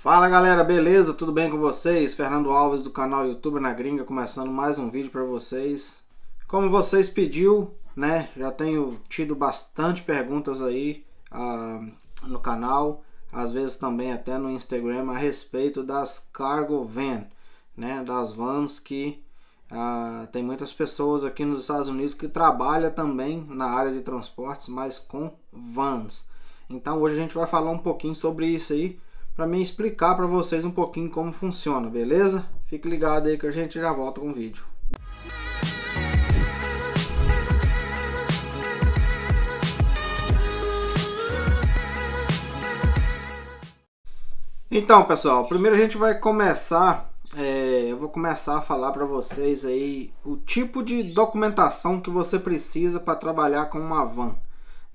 Fala galera, beleza? Tudo bem com vocês? Fernando Alves do canal YouTube na Gringa, começando mais um vídeo para vocês. Como vocês pediu, né? Já tenho tido bastante perguntas aí ah, no canal, às vezes também até no Instagram a respeito das cargo van, né? Das vans que ah, tem muitas pessoas aqui nos Estados Unidos que trabalham também na área de transportes, mas com vans. Então hoje a gente vai falar um pouquinho sobre isso aí para mim explicar para vocês um pouquinho como funciona, beleza? Fique ligado aí que a gente já volta com o vídeo. Então, pessoal, primeiro a gente vai começar, é, eu vou começar a falar para vocês aí o tipo de documentação que você precisa para trabalhar com uma van,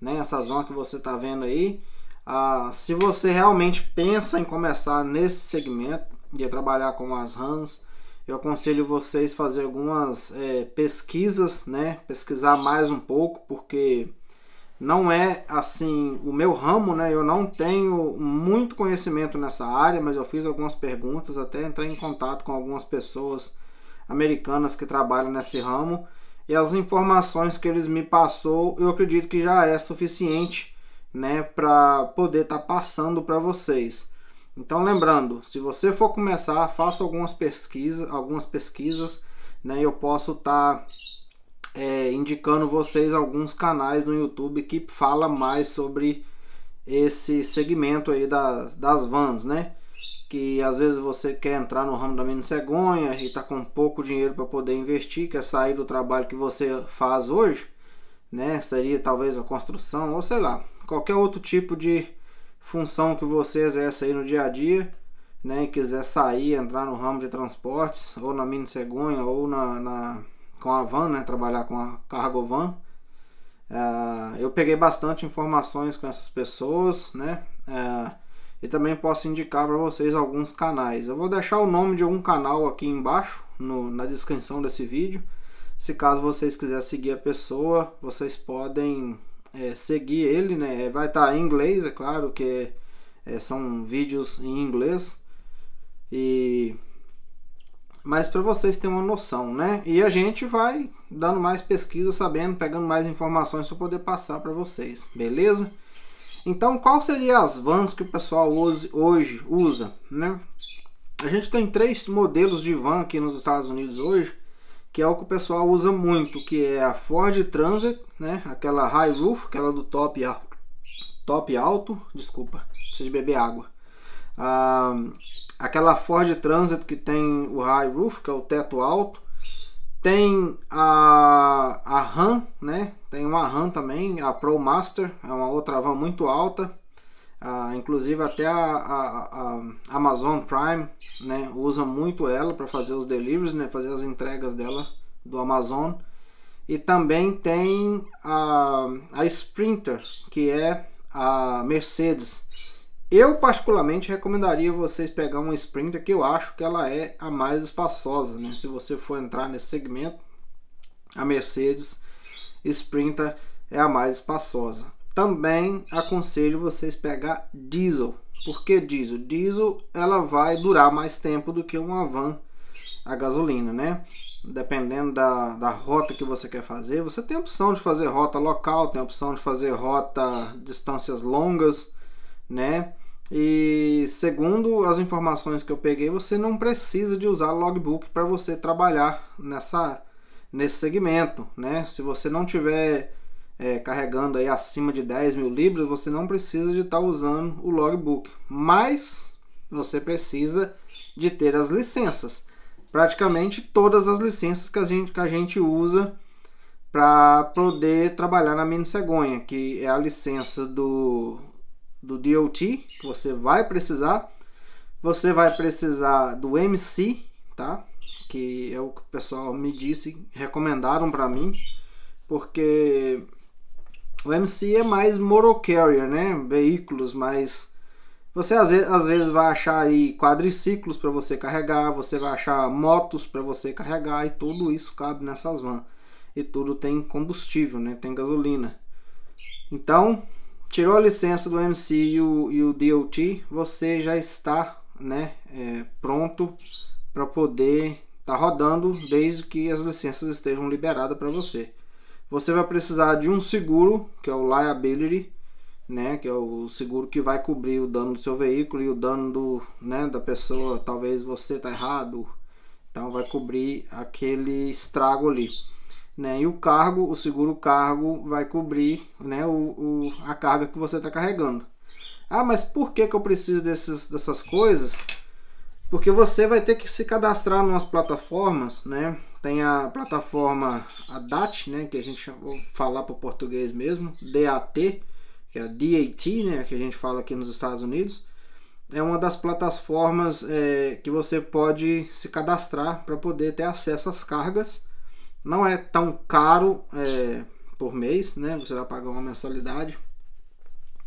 né? Essas van que você está vendo aí, ah, se você realmente pensa em começar nesse segmento e trabalhar com as RANs, eu aconselho vocês fazer algumas é, pesquisas, né? Pesquisar mais um pouco, porque não é assim o meu ramo, né? Eu não tenho muito conhecimento nessa área, mas eu fiz algumas perguntas, até entrei em contato com algumas pessoas americanas que trabalham nesse ramo e as informações que eles me passou, eu acredito que já é suficiente né, para poder estar tá passando para vocês. Então lembrando, se você for começar, faça algumas pesquisas, algumas pesquisas, né? Eu posso estar tá, é, indicando vocês alguns canais no YouTube que fala mais sobre esse segmento aí da, das vans, né? Que às vezes você quer entrar no ramo da mini cegonha e tá com pouco dinheiro para poder investir, quer sair do trabalho que você faz hoje, né? Seria talvez a construção ou sei lá, qualquer outro tipo de função que você exerce aí no dia a dia, né, e quiser sair, entrar no ramo de transportes, ou na mini cegonha, ou na, na com a van, né, trabalhar com a cargo van. Uh, eu peguei bastante informações com essas pessoas, né, uh, e também posso indicar para vocês alguns canais. Eu vou deixar o nome de algum canal aqui embaixo, no, na descrição desse vídeo. Se caso vocês quiserem seguir a pessoa, vocês podem é, seguir ele, né? É, vai estar tá em inglês, é claro, que é, são vídeos em inglês. E mas para vocês terem uma noção, né? E a gente vai dando mais pesquisa, sabendo, pegando mais informações para poder passar para vocês, beleza? Então, qual seria as vans que o pessoal hoje usa, né? A gente tem três modelos de van aqui nos Estados Unidos hoje, que é o que o pessoal usa muito, que é a Ford Transit, né? Aquela high roof, aquela do top alto, top alto, desculpa, preciso beber água. Ah, aquela Ford Transit que tem o high roof, que é o teto alto. Tem a, a RAM, né? Tem uma RAM também, a Pro Master, é uma outra van muito alta. Ah, inclusive até a, a, a, Amazon Prime né, usa muito ela para fazer os deliveries, né, fazer as entregas dela do Amazon. E também tem a, a Sprinter, que é a Mercedes. Eu particularmente recomendaria vocês pegar uma Sprinter, que eu acho que ela é a mais espaçosa. Né? Se você for entrar nesse segmento, a Mercedes Sprinter é a mais espaçosa. Também aconselho vocês pegar diesel. Por que diesel? Diesel ela vai durar mais tempo do que uma van a gasolina, né? Dependendo da, da rota que você quer fazer, você tem a opção de fazer rota local, tem a opção de fazer rota distâncias longas, né? E segundo as informações que eu peguei, você não precisa de usar logbook para você trabalhar nessa nesse segmento, né? Se você não tiver é, carregando aí acima de 10 mil libras, você não precisa de estar tá usando o logbook, mas você precisa de ter as licenças. Praticamente todas as licenças que a gente, que a gente usa para poder trabalhar na mina cegonha, que é a licença do, do DOT, que você vai precisar. Você vai precisar do MC, tá? Que é o que o pessoal me disse, recomendaram para mim, porque o MC é mais motor carrier, né? Veículos mais. Você às vezes, às vezes vai achar aí quadriciclos para você carregar, você vai achar motos para você carregar e tudo isso cabe nessas vans. E tudo tem combustível, né? Tem gasolina. Então, tirou a licença do MC e o, e o DOT, você já está né, é, pronto para poder estar tá rodando desde que as licenças estejam liberadas para você você vai precisar de um seguro, que é o liability, né, que é o seguro que vai cobrir o dano do seu veículo e o dano do, né, da pessoa, talvez você tá errado, então vai cobrir aquele estrago ali. Né? E o cargo, o seguro cargo vai cobrir né, o, o a carga que você está carregando. Ah, mas por que, que eu preciso desses, dessas coisas? Porque você vai ter que se cadastrar em umas plataformas, né? Tem a plataforma ADAT, né, que a gente vou falar para o português mesmo, DAT, que é a DAT, né, que a gente fala aqui nos Estados Unidos. É uma das plataformas é, que você pode se cadastrar para poder ter acesso às cargas. Não é tão caro é, por mês, né? Você vai pagar uma mensalidade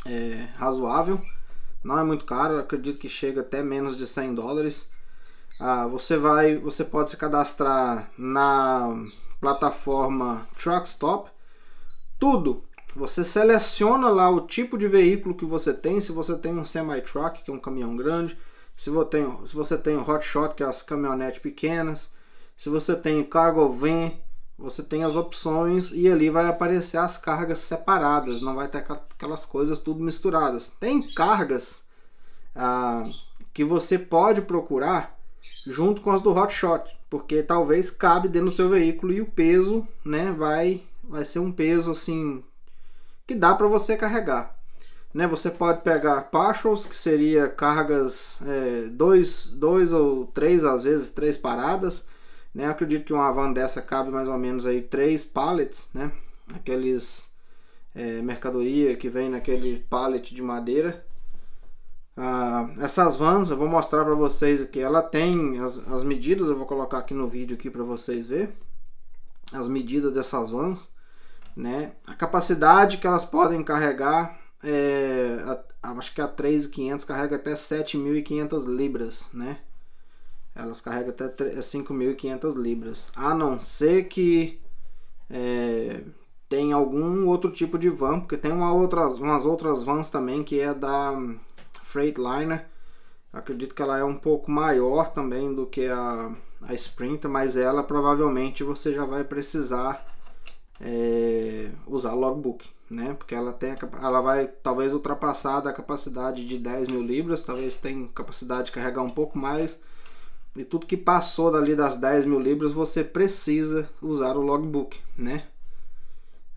é, razoável. Não é muito caro, acredito que chega até menos de 100 dólares ah, você vai, você pode se cadastrar na plataforma Truckstop. Tudo. Você seleciona lá o tipo de veículo que você tem. Se você tem um semi-truck, que é um caminhão grande. Se você tem, se você tem um hot shot, que é as caminhonetes pequenas. Se você tem cargo van, você tem as opções e ali vai aparecer as cargas separadas. Não vai ter aquelas coisas tudo misturadas. Tem cargas ah, que você pode procurar junto com as do Hot Shot, porque talvez cabe dentro do seu veículo e o peso, né, vai vai ser um peso assim que dá para você carregar. Né, você pode pegar partials, que seria cargas 2 é, dois, dois ou 3, às vezes 3 paradas. Né? acredito que uma van dessa cabe mais ou menos aí 3 pallets, né? aqueles é, mercadoria que vem naquele pallet de madeira. Ah, essas vans eu vou mostrar para vocês aqui. Ela tem as, as medidas, eu vou colocar aqui no vídeo aqui para vocês ver as medidas dessas vans, né? A capacidade que elas podem carregar é, a, acho que a 3.500 carrega até 7.500 libras, né? Elas carregam até 5.500 é libras, a não ser que é, tem algum outro tipo de van, porque tem uma outras, umas outras vans também que é da Freightliner. Acredito que ela é um pouco maior também do que a, a Sprinter, mas ela provavelmente você já vai precisar é, usar logbook, né? Porque ela tem a, ela vai talvez ultrapassar da capacidade de 10 mil libras, talvez tenha capacidade de carregar um pouco mais. E tudo que passou dali das 10 mil libras você precisa usar o logbook, né?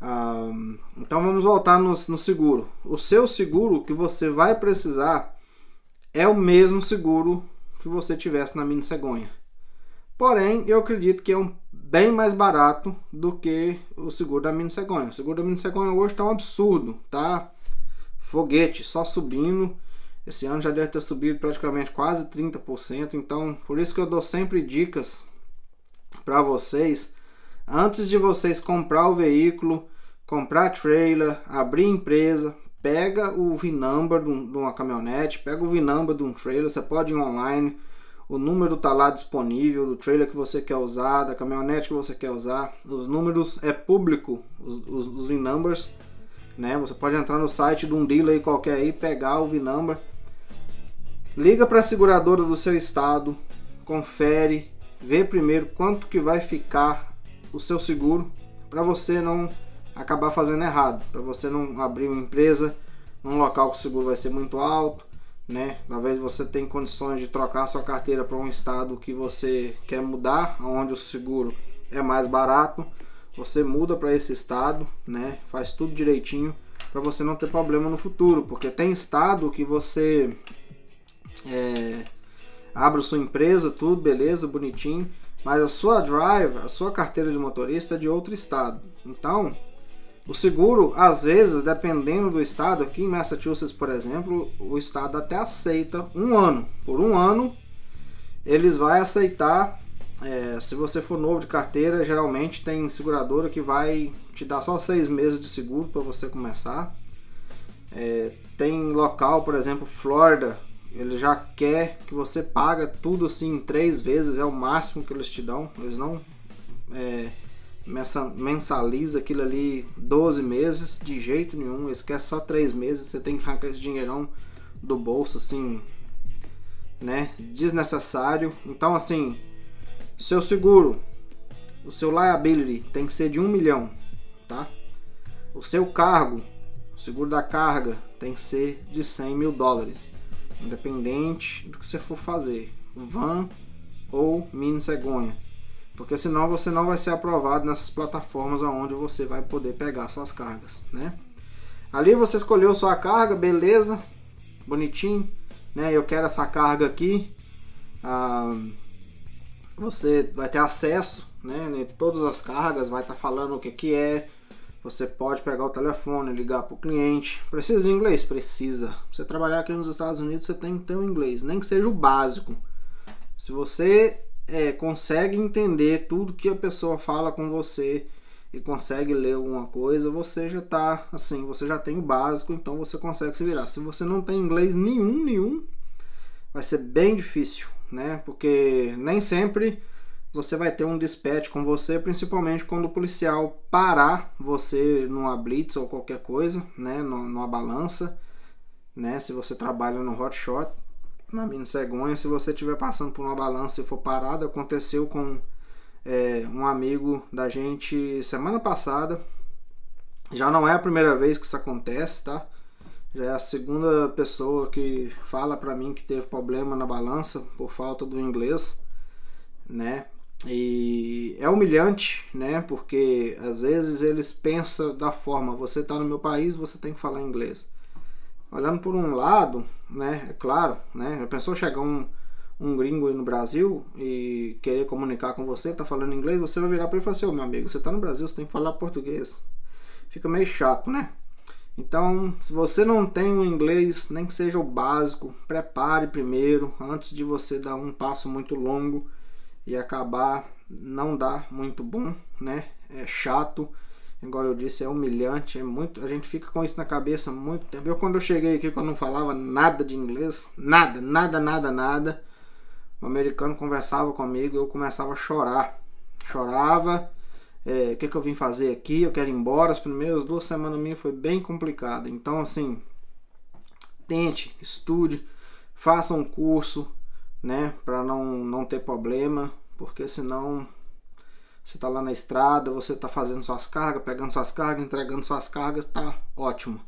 Ah, então vamos voltar no, no seguro. O seu seguro que você vai precisar é o mesmo seguro que você tivesse na mini cegonha. Porém, eu acredito que é um bem mais barato do que o seguro da mini cegonha. O seguro da mini cegonha hoje está um absurdo, tá? Foguete só subindo. Esse ano já deve ter subido praticamente quase 30%. Então, por isso que eu dou sempre dicas para vocês Antes de vocês comprar o veículo, comprar trailer, abrir empresa, pega o vin de uma caminhonete, pega o vin de um trailer, você pode ir online, o número está lá disponível do trailer que você quer usar, da caminhonete que você quer usar, os números é público, os, os, os né? Você pode entrar no site de um dealer qualquer aí, pegar o vin liga para a seguradora do seu estado, confere, vê primeiro quanto que vai ficar o seu seguro para você não acabar fazendo errado, para você não abrir uma empresa num local que o seguro vai ser muito alto, né? Talvez você tenha condições de trocar sua carteira para um estado que você quer mudar, onde o seguro é mais barato. Você muda para esse estado, né? Faz tudo direitinho para você não ter problema no futuro, porque tem estado que você é, abre sua empresa, tudo beleza, bonitinho mas a sua driver, a sua carteira de motorista é de outro estado. Então, o seguro, às vezes, dependendo do estado, aqui em Massachusetts, por exemplo, o estado até aceita um ano. Por um ano, eles vai aceitar. É, se você for novo de carteira, geralmente tem seguradora que vai te dar só seis meses de seguro para você começar. É, tem local, por exemplo, Florida, ele já quer que você paga tudo assim três vezes, é o máximo que eles te dão. Eles não é, mensaliza aquilo ali 12 meses, de jeito nenhum. Eles querem só três meses, você tem que arrancar esse dinheirão do bolso, assim, né? Desnecessário. Então, assim, seu seguro, o seu liability tem que ser de um milhão, tá? O seu cargo, o seguro da carga, tem que ser de 100 mil dólares independente do que você for fazer, van ou mini cegonha, porque senão você não vai ser aprovado nessas plataformas aonde você vai poder pegar suas cargas, né? Ali você escolheu sua carga, beleza, bonitinho, né? Eu quero essa carga aqui. Ah, você vai ter acesso, né? Em todas as cargas, vai estar tá falando o que que é, você pode pegar o telefone, ligar para o cliente. Precisa de inglês? Precisa. Você trabalhar aqui nos Estados Unidos, você tem que ter um inglês, nem que seja o básico. Se você é, consegue entender tudo que a pessoa fala com você e consegue ler alguma coisa, você já tá assim, você já tem o básico, então você consegue se virar. Se você não tem inglês nenhum, nenhum, vai ser bem difícil, né? Porque nem sempre você vai ter um dispatch com você, principalmente quando o policial parar você numa blitz ou qualquer coisa, né, numa balança, né, se você trabalha no hot shot, na mina cegonha, se você estiver passando por uma balança e for parado, aconteceu com é, um amigo da gente semana passada, já não é a primeira vez que isso acontece, tá? Já é a segunda pessoa que fala para mim que teve problema na balança por falta do inglês, né? E é humilhante, né? Porque às vezes eles pensam da forma: você está no meu país, você tem que falar inglês. Olhando por um lado, né? É claro, né? Já pensou chegar um, um gringo no Brasil e querer comunicar com você, tá falando inglês, você vai virar para ele e falar assim: oh, meu amigo, você está no Brasil, você tem que falar português. Fica meio chato, né? Então, se você não tem o inglês, nem que seja o básico, prepare primeiro antes de você dar um passo muito longo e acabar não dá muito bom, né? É chato, igual eu disse, é humilhante, é muito, a gente fica com isso na cabeça muito tempo. Eu quando eu cheguei aqui, quando não falava nada de inglês, nada, nada, nada, nada, o americano conversava comigo, eu começava a chorar, chorava. É, o que, que eu vim fazer aqui? Eu quero ir embora. As primeiras duas semanas minha foi bem complicado. Então assim, tente, estude, faça um curso né? Para não, não ter problema, porque senão você tá lá na estrada, você tá fazendo suas cargas, pegando suas cargas, entregando suas cargas, tá ótimo.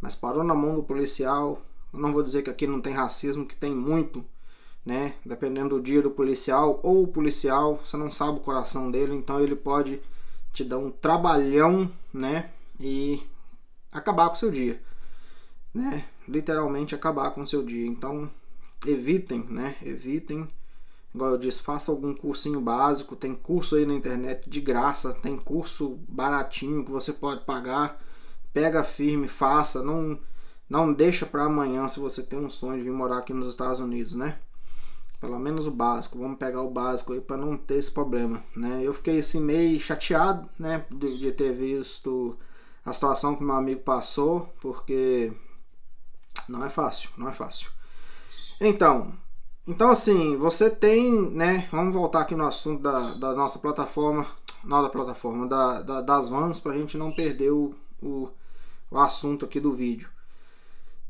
Mas parou na mão do policial, não vou dizer que aqui não tem racismo, que tem muito, né? Dependendo do dia do policial ou o policial, você não sabe o coração dele, então ele pode te dar um trabalhão, né? E acabar com o seu dia, né? Literalmente acabar com o seu dia. Então evitem, né? Evitem. Igual eu disse, faça algum cursinho básico. Tem curso aí na internet de graça, tem curso baratinho que você pode pagar. Pega firme, faça. Não, não deixa para amanhã se você tem um sonho de vir morar aqui nos Estados Unidos, né? Pelo menos o básico. Vamos pegar o básico aí para não ter esse problema, né? Eu fiquei assim meio chateado, né, de, de ter visto a situação que meu amigo passou, porque não é fácil, não é fácil. Então, então assim, você tem, né? Vamos voltar aqui no assunto da, da nossa plataforma, não da plataforma, da, da das vans, para a gente não perder o, o, o assunto aqui do vídeo.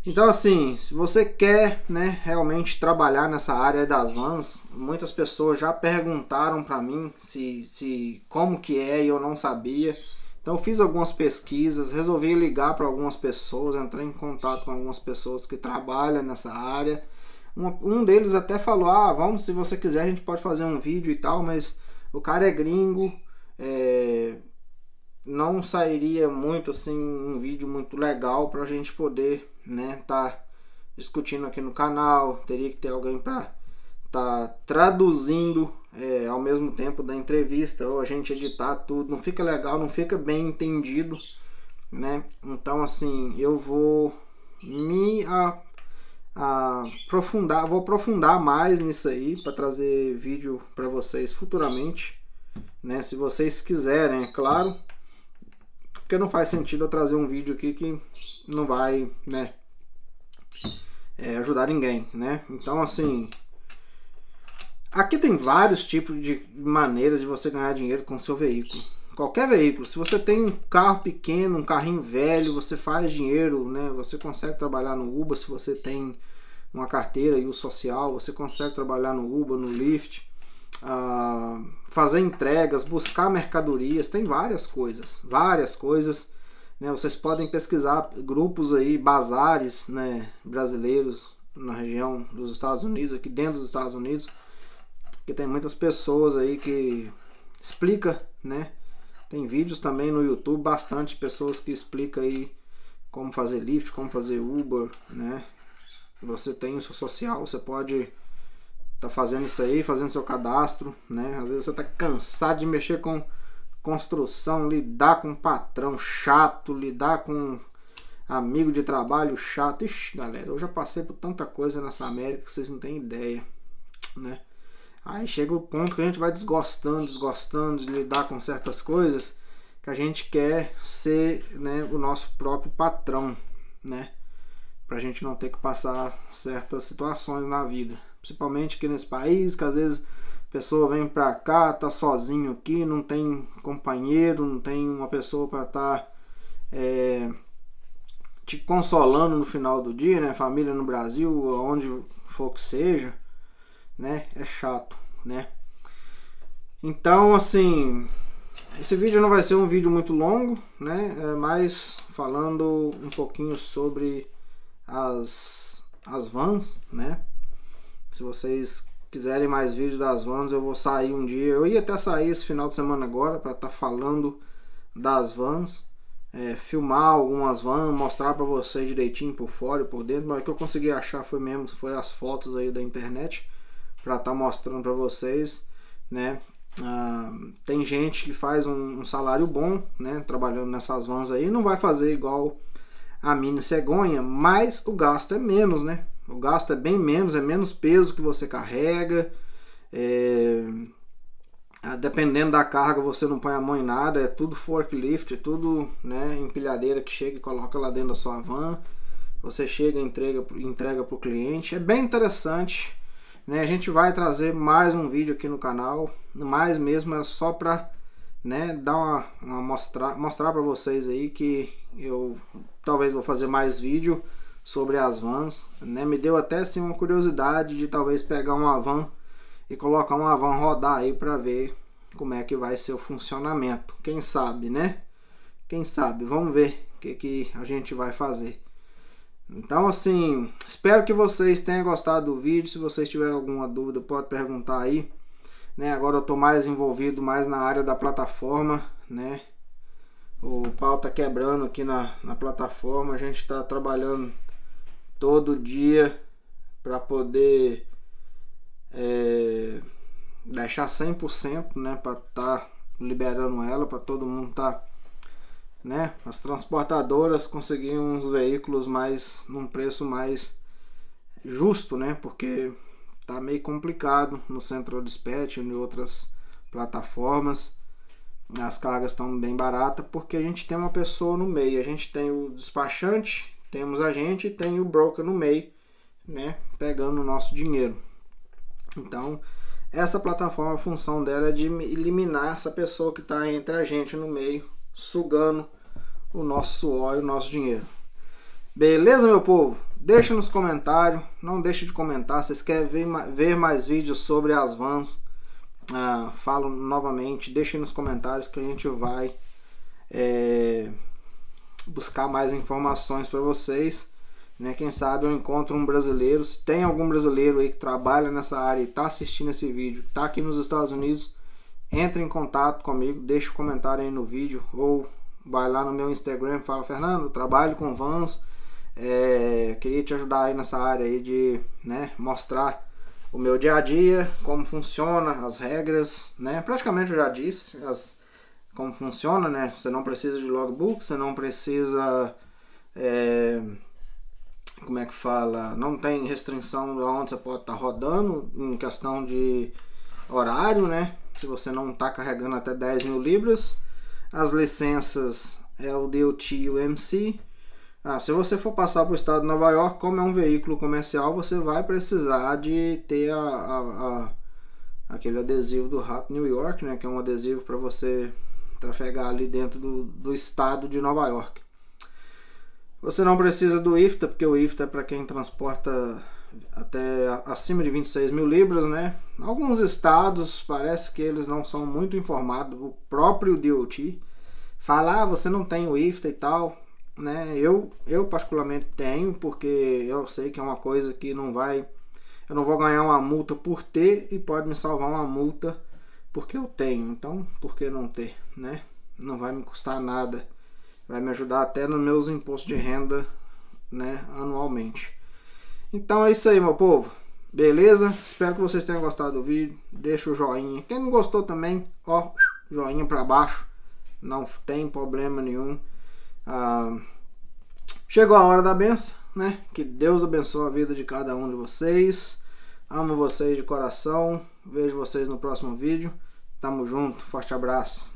Então assim, se você quer né, realmente trabalhar nessa área das vans, muitas pessoas já perguntaram para mim se, se como que é e eu não sabia. Então fiz algumas pesquisas, resolvi ligar para algumas pessoas, entrar em contato com algumas pessoas que trabalham nessa área um deles até falou: ah, vamos, se você quiser, a gente pode fazer um vídeo e tal, mas o cara é gringo, é, não sairia muito assim um vídeo muito legal para a gente poder, né, tá discutindo aqui no canal. Teria que ter alguém para tá traduzindo é, ao mesmo tempo da entrevista ou a gente editar tudo. Não fica legal, não fica bem entendido, né? Então, assim, eu vou me aprofundar, vou aprofundar mais nisso aí para trazer vídeo para vocês futuramente, né? Se vocês quiserem, é claro. Porque não faz sentido eu trazer um vídeo aqui que não vai, né, é, ajudar ninguém, né? Então, assim, aqui tem vários tipos de maneiras de você ganhar dinheiro com seu veículo. Qualquer veículo, se você tem um carro pequeno, um carrinho velho, você faz dinheiro, né? Você consegue trabalhar no Uber se você tem uma carteira e o social, você consegue trabalhar no Uber, no Lyft, uh, fazer entregas, buscar mercadorias, tem várias coisas, várias coisas. Né? Vocês podem pesquisar grupos aí, bazares né, brasileiros na região dos Estados Unidos, aqui dentro dos Estados Unidos, que tem muitas pessoas aí que explica, né? Tem vídeos também no YouTube, bastante pessoas que explica aí como fazer Lyft, como fazer Uber, né? Você tem o seu social, você pode tá fazendo isso aí, fazendo seu cadastro, né? Às vezes você tá cansado de mexer com construção, lidar com patrão chato, lidar com amigo de trabalho chato. Ixi, galera, eu já passei por tanta coisa nessa América que vocês não têm ideia, né? Aí chega o ponto que a gente vai desgostando, desgostando de lidar com certas coisas que a gente quer ser né, o nosso próprio patrão, né? para a gente não ter que passar certas situações na vida. Principalmente aqui nesse país, que às vezes a pessoa vem para cá, tá sozinho aqui, não tem companheiro, não tem uma pessoa para estar tá, é, te consolando no final do dia, né? Família no Brasil, onde for que seja, né? É chato, né? Então, assim, esse vídeo não vai ser um vídeo muito longo, né? É mais falando um pouquinho sobre as, as vans, né? Se vocês quiserem mais vídeos das vans, eu vou sair um dia. Eu ia até sair esse final de semana agora para estar tá falando das vans, é, filmar algumas vans, mostrar para vocês direitinho por fora e por dentro. Mas o que eu consegui achar foi mesmo foi as fotos aí da internet para estar tá mostrando para vocês, né? Ah, tem gente que faz um, um, salário bom, né? Trabalhando nessas vans aí, não vai fazer igual a mini cegonha, mas o gasto é menos, né? O gasto é bem menos, é menos peso que você carrega. É... Ah, dependendo da carga, você não põe a mão em nada, é tudo forklift, é tudo né, empilhadeira que chega e coloca lá dentro da sua van. Você chega e entrega, entrega para o cliente. É bem interessante. Né? A gente vai trazer mais um vídeo aqui no canal. Mais mesmo, era só para né, dar uma, uma mostrar, mostrar para vocês aí que eu talvez vou fazer mais vídeo sobre as vans, né? Me deu até assim uma curiosidade de talvez pegar uma van e colocar uma van rodar aí para ver como é que vai ser o funcionamento. Quem sabe, né? Quem sabe, vamos ver o que, que a gente vai fazer. Então, assim, espero que vocês tenham gostado do vídeo. Se vocês tiverem alguma dúvida, pode perguntar aí. Né? Agora eu tô mais envolvido mais na área da plataforma, né? O pau tá quebrando aqui na, na plataforma. A gente está trabalhando todo dia para poder é, deixar 100%, né, para estar tá liberando ela para todo mundo tá, né? As transportadoras conseguiam uns veículos mais num preço mais justo, né? Porque tá meio complicado no Central Dispatch e em outras plataformas. As cargas estão bem baratas porque a gente tem uma pessoa no meio. A gente tem o despachante, temos a gente e tem o broker no meio, né? Pegando o nosso dinheiro. Então, essa plataforma, a função dela é de eliminar essa pessoa que está entre a gente no meio, sugando o nosso suor e o nosso dinheiro. Beleza, meu povo? Deixa nos comentários, não deixe de comentar. Vocês querem ver, ver mais vídeos sobre as vans? Ah, falo novamente, deixe nos comentários que a gente vai é, buscar mais informações para vocês. Né? Quem sabe eu encontro um brasileiro. Se tem algum brasileiro aí que trabalha nessa área e está assistindo esse vídeo, está aqui nos Estados Unidos, entre em contato comigo, deixa um comentário aí no vídeo ou vai lá no meu Instagram e fala, Fernando, trabalho com vans, é, queria te ajudar aí nessa área aí de né, mostrar o meu dia a dia, como funciona, as regras, né? Praticamente eu já disse as, como funciona, né? Você não precisa de logbook, você não precisa. É, como é que fala? Não tem restrição de onde você pode estar tá rodando em questão de horário, né? Se você não está carregando até 10 mil libras. As licenças é o DOT e o MC. Ah, se você for passar para o estado de Nova York, como é um veículo comercial, você vai precisar de ter a, a, a, aquele adesivo do rato New York, né, que é um adesivo para você trafegar ali dentro do, do estado de Nova York. Você não precisa do IFTA, porque o IFTA é para quem transporta até acima de 26 mil libras, né? Alguns estados parece que eles não são muito informados. O próprio DOT fala, ah, você não tem o IFTA e tal né? Eu, eu particularmente tenho, porque eu sei que é uma coisa que não vai. Eu não vou ganhar uma multa por ter e pode me salvar uma multa porque eu tenho. Então, por que não ter, né? Não vai me custar nada. Vai me ajudar até nos meus impostos de renda, né, anualmente. Então é isso aí, meu povo. Beleza? Espero que vocês tenham gostado do vídeo. Deixa o joinha. Quem não gostou também, ó, joinha para baixo. Não tem problema nenhum. Ah, chegou a hora da benção, né? Que Deus abençoe a vida de cada um de vocês. Amo vocês de coração. Vejo vocês no próximo vídeo. Tamo junto. Forte abraço.